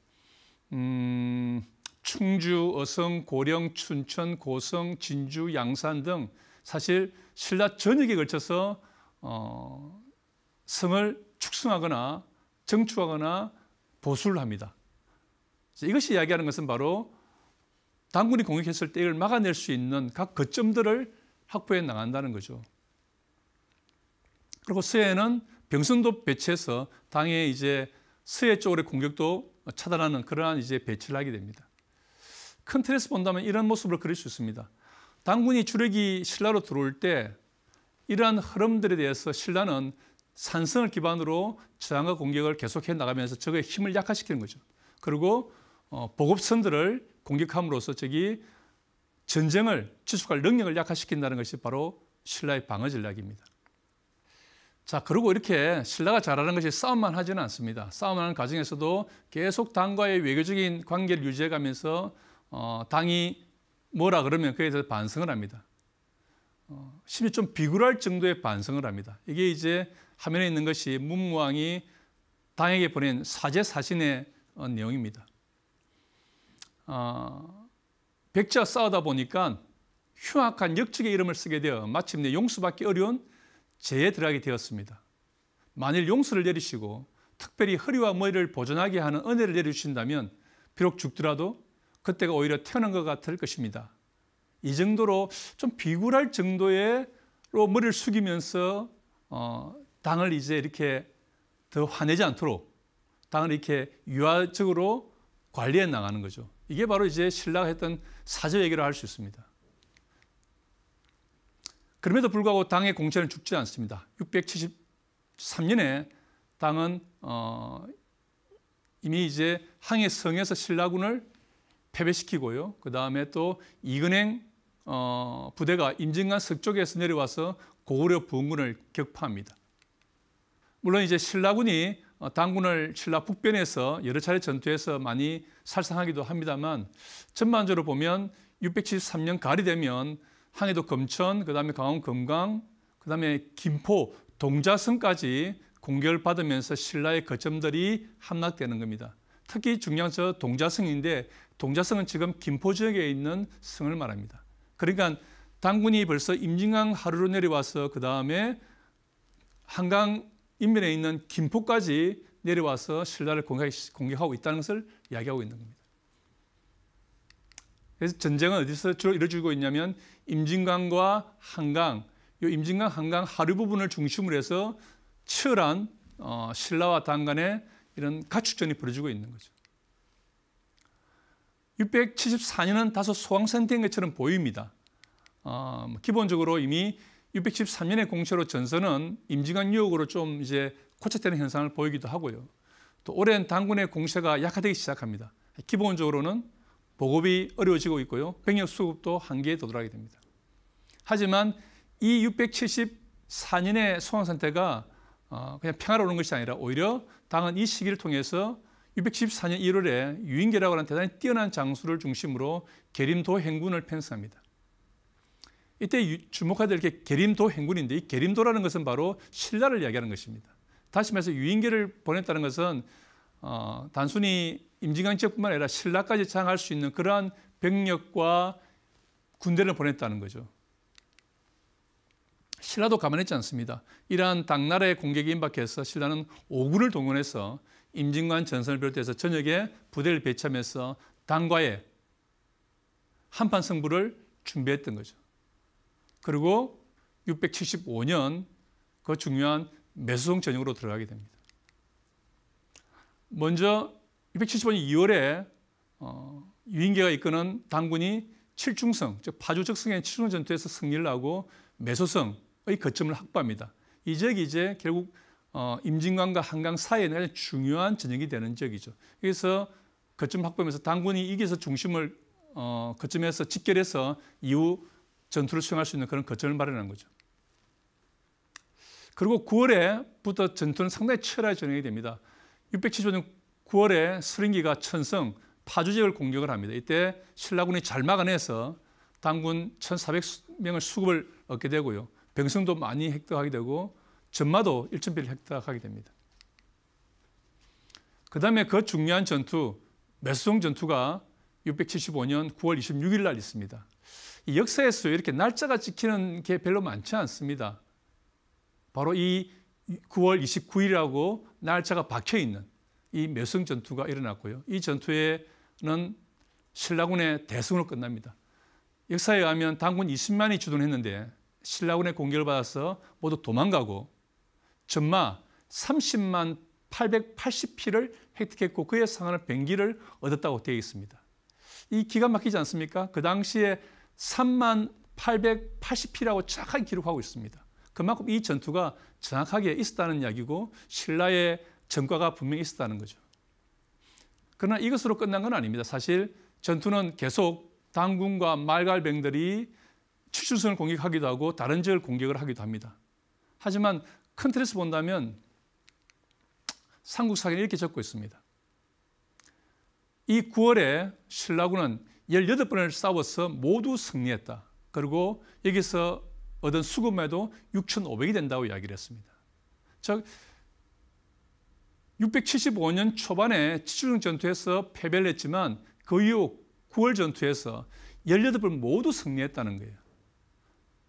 Speaker 1: 음, 충주, 어성, 고령, 춘천, 고성, 진주, 양산 등 사실 신라 전역에 걸쳐서 어, 성을 축승하거나 정축하거나 보수를 합니다. 이것이 이야기하는 것은 바로 당군이 공격했을 때 이걸 막아낼 수 있는 각 거점들을 확보해 나간다는 거죠. 그리고 서해는 병선도 배치해서 당의 이제 서해 쪽으로의 공격도 차단하는 그러한 이제 배치를 하게 됩니다. 큰 틀에서 본다면 이런 모습을 그릴 수 있습니다. 당군이 주력이 신라로 들어올 때 이러한 흐름들에 대해서 신라는 산성을 기반으로 저항과 공격을 계속해 나가면서 적의 힘을 약화시키는 거죠. 그리고 어, 보급선들을 공격함으로써 저기 전쟁을 지속할 능력을 약화시킨다는 것이 바로 신라의 방어 전략입니다. 자, 그리고 이렇게 신라가 잘하는 것이 싸움만 하지는 않습니다. 싸움하는 과정에서도 계속 당과의 외교적인 관계를 유지해가면서 어, 당이 뭐라 그러면 그에 대해서 반성을 합니다. 어, 심히 좀 비굴할 정도의 반성을 합니다. 이게 이제 화면에 있는 것이 문무왕이 당에게 보낸 사제 사신의 어, 내용입니다. 어, 백자 싸우다 보니까 흉악한 역적의 이름을 쓰게 되어 마침내 용서받기 어려운 죄에 들어가게 되었습니다. 만일 용서를 내리시고 특별히 허리와 머리를 보존하게 하는 은혜를 내려신다면 비록 죽더라도 그때가 오히려 태어난 것 같을 것입니다. 이 정도로 좀 비굴할 정도로 머리를 숙이면서 어, 당을 이제 이렇게 더 화내지 않도록 당을 이렇게 유화적으로 관리해 나가는 거죠. 이게 바로 이제 신라가 했던 사제 얘기를 할 수 있습니다. 그럼에도 불구하고 당의 공천을 죽지 않습니다. 673년에 당은 어, 이미 이제 항해성에서 신라군을 패배시키고요. 그 다음에 또 이근행 어, 부대가 임진강 서쪽에서 내려와서 고구려 부흥군을 격파합니다. 물론 이제 신라군이 어, 당군을 칠라 북변에서 여러 차례 전투에서 많이 살상하기도 합니다만 전반적으로 보면 673년 가을이 되면 항해도 금천, 그다음에 강원 금강, 그다음에 김포, 동자성까지 공격을 받으면서 신라의 거점들이 함락되는 겁니다. 특히 중요한 저 동자성인데 동자성은 지금 김포 지역에 있는 성을 말합니다. 그러니까 당군이 벌써 임진강 하루로 내려와서 그 다음에 한강 인면에 있는 김포까지 내려와서 신라를 공격하고 있다는 것을 이야기하고 있는 겁니다. 그래서 전쟁은 어디서 주로 이루어지고 있냐면 임진강과 한강, 이 임진강 한강 하류 부분을 중심으로 해서 치열한 어, 신라와 단간의 이런 가축전이 벌어지고 있는 거죠. 674년은 다소 소황상태인 것처럼 보입니다. 어, 뭐 기본적으로 이미 613년의 공채로 전선은 임진강 유역으로 좀 이제 고착되는 현상을 보이기도 하고요. 또 오랜 당군의 공세가 약화되기 시작합니다. 기본적으로는 보급이 어려워지고 있고요. 병력 수급도 한계에 도달하게 됩니다. 하지만 이 674년의 소환상태가 어, 그냥 평화로운 것이 아니라 오히려 당은 이 시기를 통해서 614년 1월에 유인계라고 하는 대단히 뛰어난 장수를 중심으로 계림도 행군을 편성합니다. 이때 주목해야 될게 계림도 행군인데 이 계림도라는 것은 바로 신라를 이야기하는 것입니다. 다시 말해서 유인계를 보냈다는 것은 어, 단순히 임진강 지역뿐만 아니라 신라까지 장할 수 있는 그러한 병력과 군대를 보냈다는 거죠. 신라도 가만했지 않습니다. 이러한 당나라의 공격에 임박해서 신라는 오군을 동원해서 임진관 전선을 비롯해서 저녁에 부대를 배치하면서 당과의 한판 승부를 준비했던 거죠. 그리고 675년 그 중요한 메소송 전역으로 들어가게 됩니다. 먼저 675년 2월에 어, 유인계가 이끄는 당군이 칠중성, 즉 파주적 성의 칠중 전투에서 승리를 하고 메소성의 거점을 확보합니다. 이 지역이 이제 결국 어, 임진강과 한강 사이에는 중요한 전역이 되는 지역이죠. 그래서 거점 확보하면서 당군이 이기서 중심을 어, 거점에서 집결해서 이후 전투를 수행할 수 있는 그런 거점을 마련한 거죠. 그리고 9월에부터 전투는 상당히 치열하게 진행이 됩니다. 675년 9월에 서린기가 천성 파주 지역을 공격을 합니다. 이때 신라군이 잘 막아내서 당군 1,400명을 수급을 얻게 되고요. 병성도 많이 획득하게 되고 전마도 1,000배를 획득하게 됩니다. 그 다음에 그 중요한 전투, 메송 전투가 675년 9월 26일 날 있습니다. 이역사에서 이렇게 날짜가 찍히는게 별로 많지 않습니다. 바로 이 9월 29일이라고 날짜가 박혀 있는 이 묘성 전투가 일어났고요. 이 전투에는 신라군의 대승으로 끝납니다. 역사에 의하면 당군 20만이 주둔했는데 신라군의 공격을 받아서 모두 도망가고 전마 30만 880피를 획득했고 그에 상하는 병기를 얻었다고 되어 있습니다. 이 기가 막히지 않습니까? 그 당시에 3만 880피라고 정확하게 기록하고 있습니다. 그만큼 이 전투가 정확하게 있었다는 이야기고 신라의 전과가 분명히 있었다는 거죠. 그러나 이것으로 끝난 건 아닙니다. 사실 전투는 계속 당군과 말갈병들이 추출선을 공격하기도 하고 다른 지역을 공격을 하기도 합니다. 하지만 큰 틀에서 본다면 삼국사기는 이렇게 적고 있습니다. 이 9월에 신라군은 18번을 싸워서 모두 승리했다. 그리고 여기서 얻은 수금에도 6,500이 된다고 이야기를 했습니다. 즉 675년 초반에 치추중 전투에서 패배를 했지만 그 이후 9월 전투에서 18번 모두 승리했다는 거예요.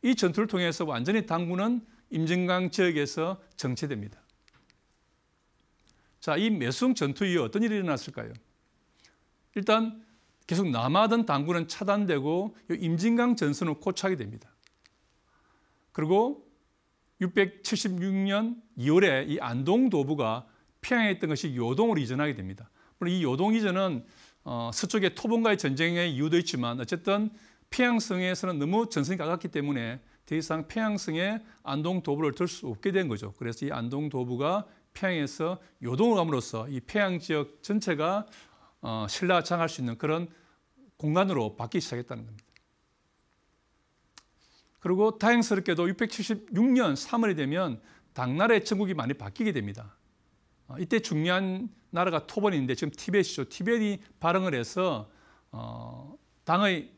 Speaker 1: 이 전투를 통해서 완전히 당군은 임진강 지역에서 정체됩니다. 자, 이매수 전투 이후 어떤 일이 일어났을까요? 일단 계속 남아던 당구는 차단되고 임진강 전선을 고착이 됩니다. 그리고 676년 2월에 이 안동 도부가 평양에 있던 것이 요동으로 이전하게 됩니다. 물론 이 요동 이전은 어, 서쪽의 토봉과의 전쟁의 이유도 있지만 어쨌든 평양성에서는 너무 전선이 가깝기 때문에 더 이상 평양성에 안동 도부를 들 수 없게 된 거죠. 그래서 이 안동 도부가 평양에서 요동을 함으로써 이 평양 지역 전체가 어, 신뢰가 장할 수 있는 그런 공간으로 바뀌기 시작했다는 겁니다. 그리고 다행스럽게도 676년 3월이 되면 당나라의 정국이 많이 바뀌게 됩니다. 어, 이때 중요한 나라가 토번인데 지금 티벳이죠. 티벳이 발흥을 해서 어, 당의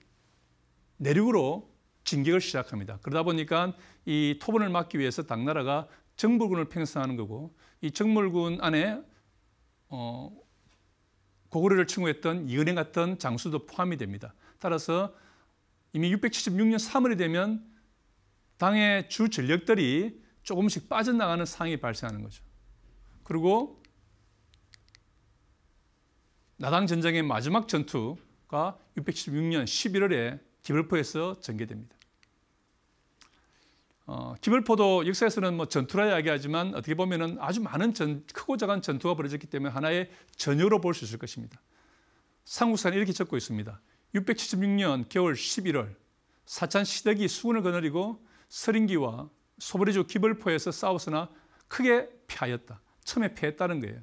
Speaker 1: 내륙으로 진격을 시작합니다. 그러다 보니까 이 토번을 막기 위해서 당나라가 정물군을 편성하는 거고 이 정물군 안에 어, 고구려를 칭호했던 이은행같은 장수도 포함이 됩니다. 따라서 이미 676년 3월이 되면 당의 주 전력들이 조금씩 빠져나가는 상황이 발생하는 거죠. 그리고 나당 전쟁의 마지막 전투가 676년 11월에 기벌포에서 전개됩니다. 어, 기물포도 역사에서는 뭐 전투라 이야기하지만 어떻게 보면은 아주 많은 전, 크고 작은 전투가 벌어졌기 때문에 하나의 전효로 볼 수 있을 것입니다. 상국사는 이렇게 적고 있습니다. 676년 겨울 11월 사찬 시덕이 수군을 거느리고 서린기와 소브리주 기벌포에서 싸웠으나 크게 패하였다. 처음에 패했다는 거예요.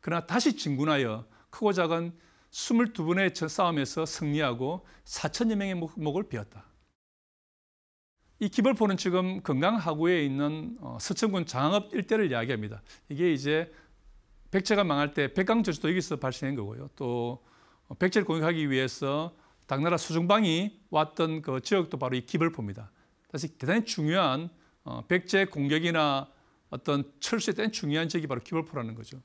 Speaker 1: 그러나 다시 진군하여 크고 작은 22번의 싸움에서 승리하고 4천여 명의 목을 베었다. 이 기벌포는 지금 금강하구에 있는 어, 서천군 장항읍 일대를 이야기합니다. 이게 이제 백제가 망할 때 백강저주도 여기서 발생한 거고요. 또 어, 백제를 공격하기 위해서 당나라 수중방이 왔던 그 지역도 바로 이 기벌포입니다. 사실 대단히 중요한 어, 백제 공격이나 어떤 철수에 대한 중요한 지역이 바로 기벌포라는 거죠.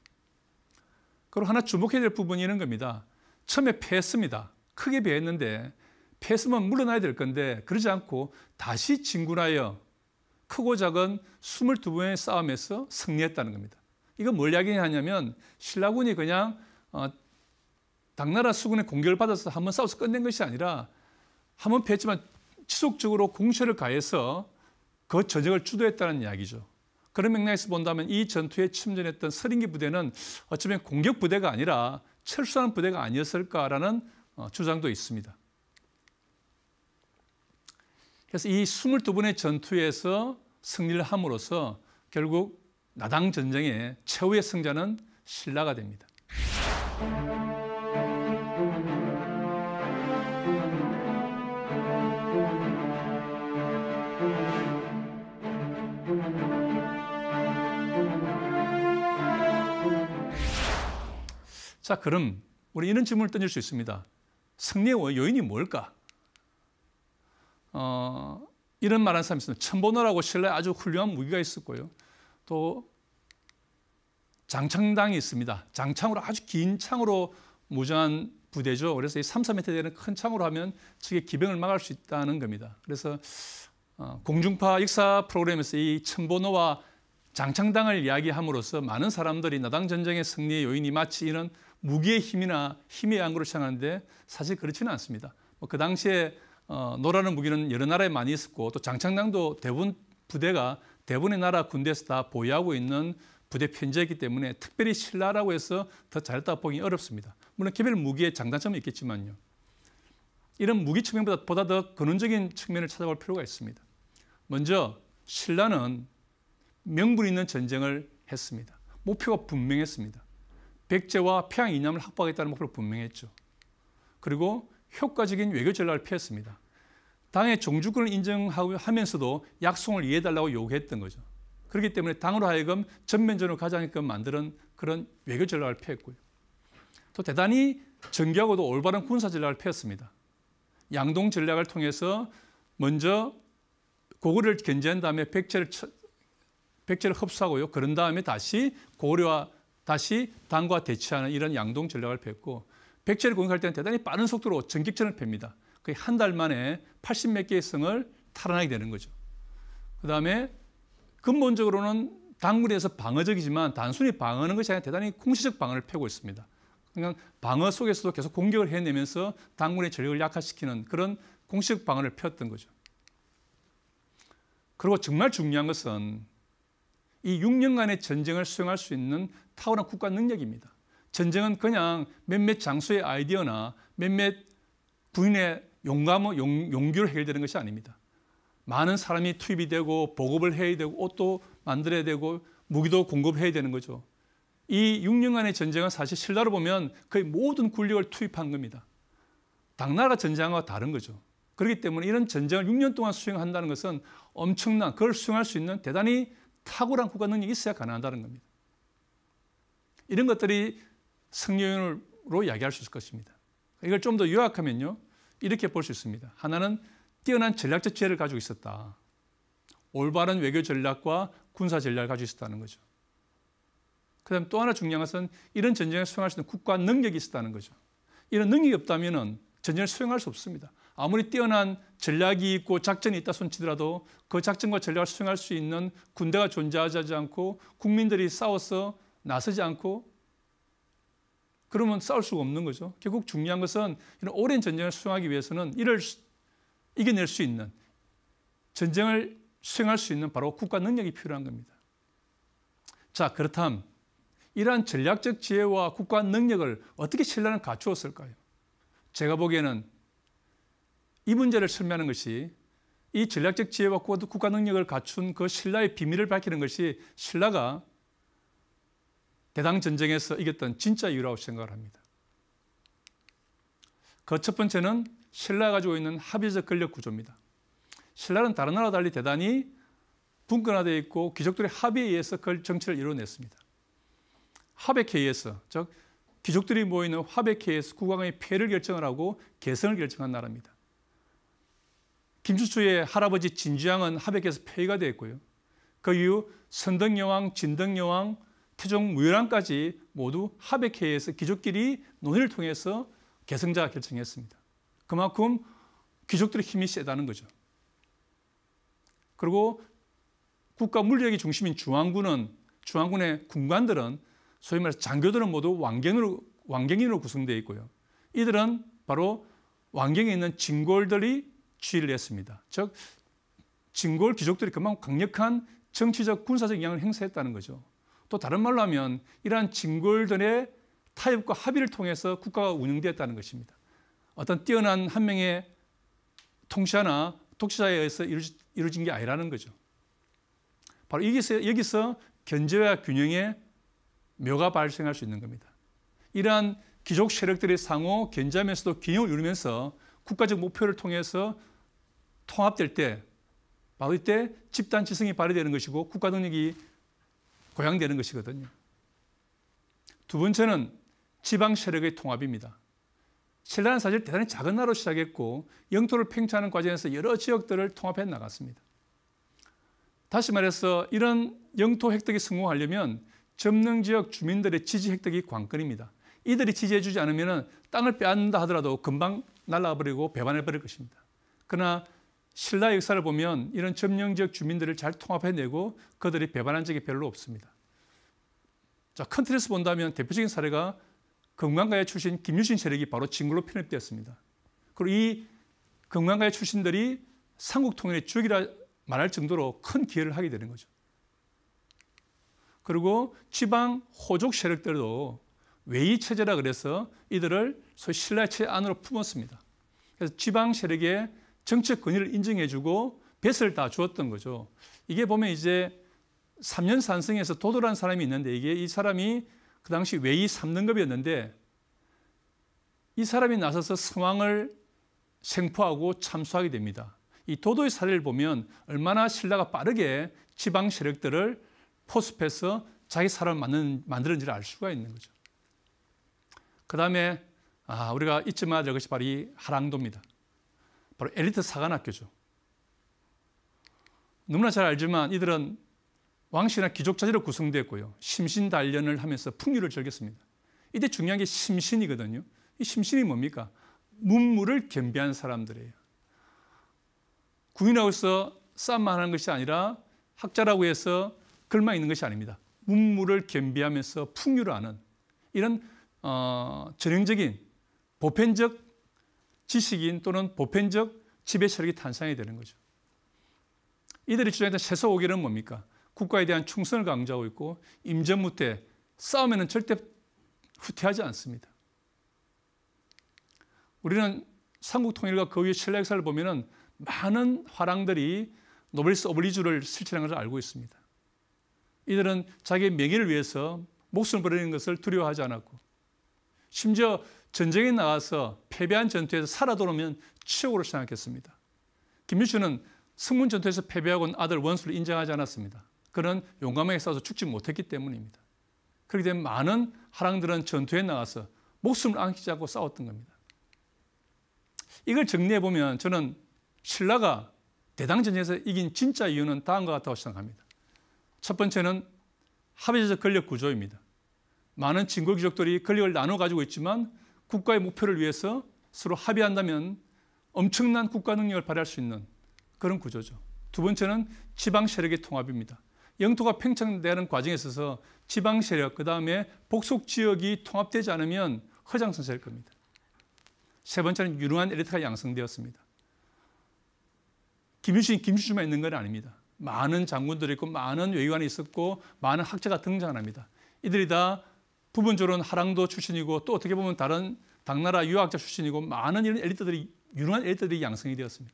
Speaker 1: 그리고 하나 주목해야 될 부분이 있는 겁니다. 처음에 패했습니다. 크게 패했는데 패스만 물러나야 될 건데 그러지 않고 다시 진군하여 크고 작은 22번의 싸움에서 승리했다는 겁니다. 이건 뭘 이야기하냐면 신라군이 그냥 어, 당나라 수군의 공격을 받아서 한 번 싸워서 끝낸 것이 아니라 한번 패했지만 지속적으로 공세를 가해서 그 전쟁을 주도했다는 이야기죠. 그런 맥락에서 본다면 이 전투에 침전했던 서린기 부대는 어쩌면 공격 부대가 아니라 철수하는 부대가 아니었을까라는 어, 주장도 있습니다. 그래서 이 22번의 전투에서 승리를 함으로써 결국 나당 전쟁의 최후의 승자는 신라가 됩니다. 자, 그럼 우리 이런 질문을 던질 수 있습니다. 승리의 요인이 뭘까? 어, 이런 말한 사람이 있습니다. 천보너라고 신라에 아주 훌륭한 무기가 있었고요. 또 장창당이 있습니다. 장창으로 아주 긴 창으로 무장한 부대죠. 그래서 이 3, 4m 되는 큰 창으로 하면 측의 기병을 막을 수 있다는 겁니다. 그래서 어, 공중파 익사 프로그램에서 이 천보노와 장창당을 이야기함으로써 많은 사람들이 나당 전쟁의 승리의 요인이 마치 이런 무기의 힘이나 힘의 양구를 생각하는데 사실 그렇지는 않습니다. 뭐 그 당시에 어, 노라는 무기는 여러 나라에 많이 있었고 또 장창당도 대부분 부대가 대부분의 나라 군대에서 다 보유하고 있는 부대 편제이기 때문에 특별히 신라라고 해서 더 잘했다 보기 어렵습니다. 물론 개별 무기의 장단점이 있겠지만요. 이런 무기 측면보다 보다 더 근원적인 측면을 찾아볼 필요가 있습니다. 먼저 신라는 명분 있는 전쟁을 했습니다. 목표가 분명했습니다. 백제와 평양 이남을 확보하겠다는 목표가 분명했죠. 그리고 효과적인 외교 전략을 피했습니다. 당의 종주권을 인정하면서도 약속을 이해해달라고 요구했던 거죠. 그렇기 때문에 당으로 하여금 전면전으로 가자니끔 만드는 그런 외교 전략을 펴했고요. 또 대단히 정교하고도 올바른 군사 전략을 펴었습니다. 양동 전략을 통해서 먼저 고구려를 견제한 다음에 백제를 백제를 흡수하고요. 그런 다음에 다시 고구려와 다시 당과 대치하는 이런 양동 전략을 폈고 백제를 공격할 때는 대단히 빠른 속도로 전격전을 팹니다. 거의 한달 만에 80몇 개의 성을 탈환하게 되는 거죠. 그 다음에 근본적으로는 당군에서 방어적이지만 단순히 방어하는 것이 아니라 대단히 공시적 방어를 펴고 있습니다. 그러니까 방어 속에서도 계속 공격을 해내면서 당군의 전력을 약화시키는 그런 공식 방어를 폈던 거죠. 그리고 정말 중요한 것은 이 6년간의 전쟁을 수행할 수 있는 타월한 국가 능력입니다. 전쟁은 그냥 몇몇 장수의 아이디어나 몇몇 부인의 용감은 용, 용기로 해결되는 것이 아닙니다. 많은 사람이 투입이 되고 보급을 해야 되고 옷도 만들어야 되고 무기도 공급해야 되는 거죠. 이 6년간의 전쟁은 사실 신라로 보면 거의 모든 군력을 투입한 겁니다. 당나라 전쟁과 다른 거죠. 그렇기 때문에 이런 전쟁을 6년 동안 수행한다는 것은 엄청난 그걸 수행할 수 있는 대단히 탁월한 국가 능력이 있어야 가능하다는 겁니다. 이런 것들이 승리인으로 이야기할 수 있을 것입니다. 이걸 좀 더 요약하면요. 이렇게 볼 수 있습니다. 하나는 뛰어난 전략적 지혜를 가지고 있었다. 올바른 외교 전략과 군사 전략을 가지고 있었다는 거죠. 그 다음 또 하나 중요한 것은 이런 전쟁을 수행할 수 있는 국가 능력이 있었다는 거죠. 이런 능력이 없다면 전쟁을 수행할 수 없습니다. 아무리 뛰어난 전략이 있고 작전이 있다 손치더라도 그 작전과 전략을 수행할 수 있는 군대가 존재하지 않고 국민들이 싸워서 나서지 않고 그러면 싸울 수가 없는 거죠. 결국 중요한 것은 이런 오랜 전쟁을 수행하기 위해서는 이를 이겨낼 수 있는 전쟁을 수행할 수 있는 바로 국가 능력이 필요한 겁니다. 자, 그렇다면 이러한 전략적 지혜와 국가 능력을 어떻게 신라는 갖추었을까요? 제가 보기에는 이 문제를 설명하는 것이 이 전략적 지혜와 국가 능력을 갖춘 그 신라의 비밀을 밝히는 것이 신라가 대당 전쟁에서 이겼던 진짜 이유라고 생각을 합니다. 그 첫 번째는 신라 가지고 있는 합의적 권력 구조입니다. 신라는 다른 나라와 달리 대단히 분권화되어 있고 귀족들의 합의에 의해서 그 정치를 이뤄냈습니다. 화백회의에서 즉 귀족들이 모이는 화백회의에서 국왕의 폐를 결정을 하고 개성을 결정한 나라입니다. 김추추의 할아버지 진주양은 화백에서 폐위가 되었고요. 그 이후 선덕여왕, 진덕여왕, 최종 무효란까지 모두 합의회에서 귀족끼리 논의를 통해서 개성자가 결정했습니다. 그만큼 귀족들의 힘이 세다는 거죠. 그리고 국가 물력이 중심인 중앙군은 중앙군의 군관들은 소위 말해서 장교들은 모두 왕경으로 왕경인으로 구성되어 있고요. 이들은 바로 왕경에 있는 진골들이 취를 했습니다. 즉 진골 귀족들이 그만큼 강력한 정치적 군사적 영향을 행사했다는 거죠. 또 다른 말로 하면 이러한 징골전의 타협과 합의를 통해서 국가가 운영되었다는 것입니다. 어떤 뛰어난 한 명의 통치자나 독재자에 의해서 이루어진 게 아니라는 거죠. 바로 여기서, 여기서 견제와 균형의 묘가 발생할 수 있는 겁니다. 이러한 귀족 세력들이 상호 견제하면서도 균형을 이루면서 국가적 목표를 통해서 통합될 때 바로 이때 집단 지성이 발휘되는 것이고 국가 능력이 고양되는 것이거든요. 두 번째는 지방 세력의 통합입니다. 신라는 사실 대단히 작은 나라로 시작했고 영토를 팽창하는 과정에서 여러 지역들을 통합해 나갔습니다. 다시 말해서 이런 영토 획득이 성공하려면 점령 지역 주민들의 지지 획득이 관건입니다. 이들이 지지해주지 않으면 땅을 빼앗는다 하더라도 금방 날라버리고 배반해버릴 것입니다. 그러나 신라 역사를 보면 이런 점령 지역 주민들을 잘 통합해내고 그들이 배반한 적이 별로 없습니다. 자, 큰 틀에서 본다면 대표적인 사례가 금강가의 출신 김유신 세력이 바로 진골로 편입되었습니다. 그리고 이 금강가의 출신들이 삼국통일의 주역이라 말할 정도로 큰 기여를 하게 되는 거죠. 그리고 지방 호족 세력들도 외이 체제라 그래서 이들을 소위 신라체 안으로 품었습니다. 그래서 지방 세력의 정책 권위를 인정해주고 뱃을 다 주었던 거죠. 이게 보면 이제 3년 산성에서 도도란 사람이 있는데 이게 이 사람이 그 당시 외이 3등급이었는데 이 사람이 나서서 상황을 생포하고 참수하게 됩니다. 이 도도의 사례를 보면 얼마나 신라가 빠르게 지방 세력들을 포섭해서 자기 사람을 만드는, 만드는지를 알 수가 있는 거죠. 그 다음에 아, 우리가 잊지 말아야 될 것이 바로 이 하랑도입니다. 바로 엘리트 사관학교죠. 너무나 잘 알지만 이들은 왕실이나 귀족 자제로 구성되었고요. 심신 단련을 하면서 풍류를 즐겼습니다. 이때 중요한 게 심신이거든요. 이 심신이 뭡니까? 문물을 겸비한 사람들이에요. 군인하고서 싸움만 하는 것이 아니라 학자라고 해서 글만 있는 것이 아닙니다. 문물을 겸비하면서 풍류를 아는 이런 어, 전형적인 보편적 지식인 또는 보편적 지배 세력이 탄생이 되는 거죠. 이들이 주장했던 세서 5개는 뭡니까? 국가에 대한 충성을 강조하고 있고 임전무 때 싸움에는 절대 후퇴하지 않습니다. 우리는 삼국 통일과 그 위의 신라 역사를 보면 많은 화랑들이 노벨스 오블리주를 실천한 것을 알고 있습니다. 이들은 자기의 명예를 위해서 목숨을 버리는 것을 두려워하지 않았고 심지어 전쟁에 나가서 패배한 전투에서 살아 돌아오면 최고로 생각했습니다. 김유춘은 승문 전투에서 패배하고 아들 원수를 인정하지 않았습니다. 그는 용감하게 싸워서 죽지 못했기 때문입니다. 그렇게 되 많은 하랑들은 전투에 나가서 목숨을 안기지 않고 싸웠던 겁니다. 이걸 정리해 보면 저는 신라가 대당전에서 이긴 진짜 이유는 다음과 같다고 생각합니다. 첫 번째는 합의적 권력 구조입니다. 많은 진골 귀족들이 권력을 나눠 가지고 있지만 국가의 목표를 위해서 서로 합의한다면 엄청난 국가 능력을 발휘할 수 있는 그런 구조죠. 두 번째는 지방 세력의 통합입니다. 영토가 팽창되는 과정에 있어서 지방 세력, 그 다음에 복속 지역이 통합되지 않으면 허장선세일 겁니다. 세 번째는 유능한 엘리트가 양성되었습니다. 김유신, 김유신만 있는 건 아닙니다. 많은 장군들이 있고 많은 외교관이 있었고 많은 학자가 등장합니다. 이들이 다 부분적으로는 하랑도 출신이고 또 어떻게 보면 다른 당나라 유학자 출신이고 많은 이런 엘리트들이 유능한 엘리트들이 양성이 되었습니다.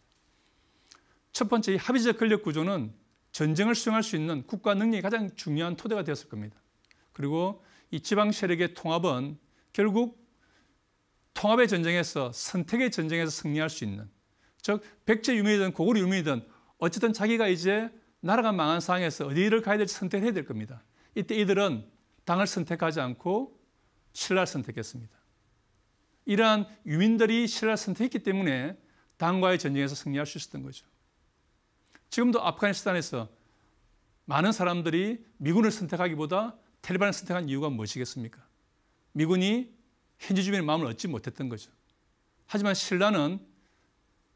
Speaker 1: 첫 번째 합의적 권력 구조는 전쟁을 수행할 수 있는 국가 능력이 가장 중요한 토대가 되었을 겁니다. 그리고 이 지방 세력의 통합은 결국 통합의 전쟁에서 선택의 전쟁에서 승리할 수 있는 즉 백제 유민이든 고구려 유민이든 어쨌든 자기가 이제 나라가 망한 상황에서 어디를 가야 될지 선택해야 될 겁니다. 이때 이들은 당을 선택하지 않고 신라를 선택했습니다. 이러한 유민들이 신라를 선택했기 때문에 당과의 전쟁에서 승리할 수 있었던 거죠. 지금도 아프가니스탄에서 많은 사람들이 미군을 선택하기보다 텔리반을 선택한 이유가 무엇이겠습니까? 미군이 현지 주민의 마음을 얻지 못했던 거죠. 하지만 신라는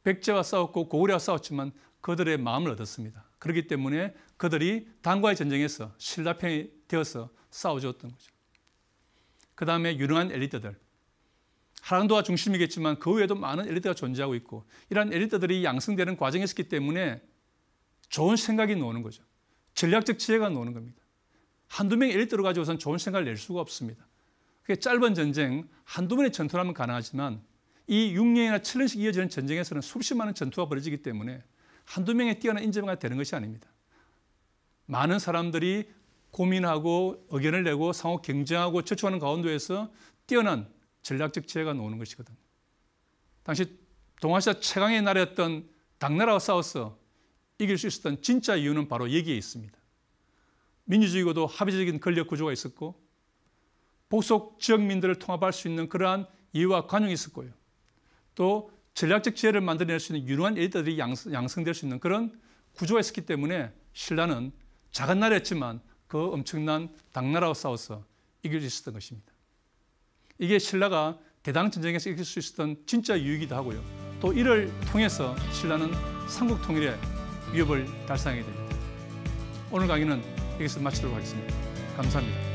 Speaker 1: 백제와 싸웠고 고구려와 싸웠지만 그들의 마음을 얻었습니다. 그렇기 때문에 그들이 당과의 전쟁에서 신라편이 되어서 싸워주었던 거죠. 그 다음에 유능한 엘리트들. 하랑도가 중심이겠지만 그 외에도 많은 엘리트가 존재하고 있고 이러한 엘리트들이 양성되는 과정이었기 때문에 좋은 생각이 나오는 거죠. 전략적 지혜가 나오는 겁니다. 한두 명의 엘리트를 가지고선 좋은 생각을 낼 수가 없습니다. 그게 짧은 전쟁, 한두 번의 전투라면 가능하지만 이 6년이나 7년씩 이어지는 전쟁에서는 수십 많은 전투가 벌어지기 때문에 한두 명의 뛰어난 인재가 되는 것이 아닙니다. 많은 사람들이 고민하고 의견을 내고 상호 경쟁하고 저축하는 가운데에서 뛰어난 전략적 지혜가 나오는 것이거든. 당시 동아시아 최강의 나라였던 당나라와 싸워서 이길 수 있었던 진짜 이유는 바로 여기에 있습니다. 민주주의고도 합의적인 권력 구조가 있었고 보속 지역민들을 통합할 수 있는 그러한 이유와 관용이 있었고요. 또 전략적 지혜를 만들어낼 수 있는 유능한 엘리들이 양성될 수 있는 그런 구조가 있었기 때문에 신라는 작은 나라였지만 그 엄청난 당나라와 싸워서 이길 수 있었던 것입니다. 이게 신라가 대당 전쟁에서 이길 수 있었던 진짜 유익이기도 하고요. 또 이를 통해서 신라는 삼국 통일의 위협을 달성하게 됩니다. 오늘 강의는 여기서 마치도록 하겠습니다. 감사합니다.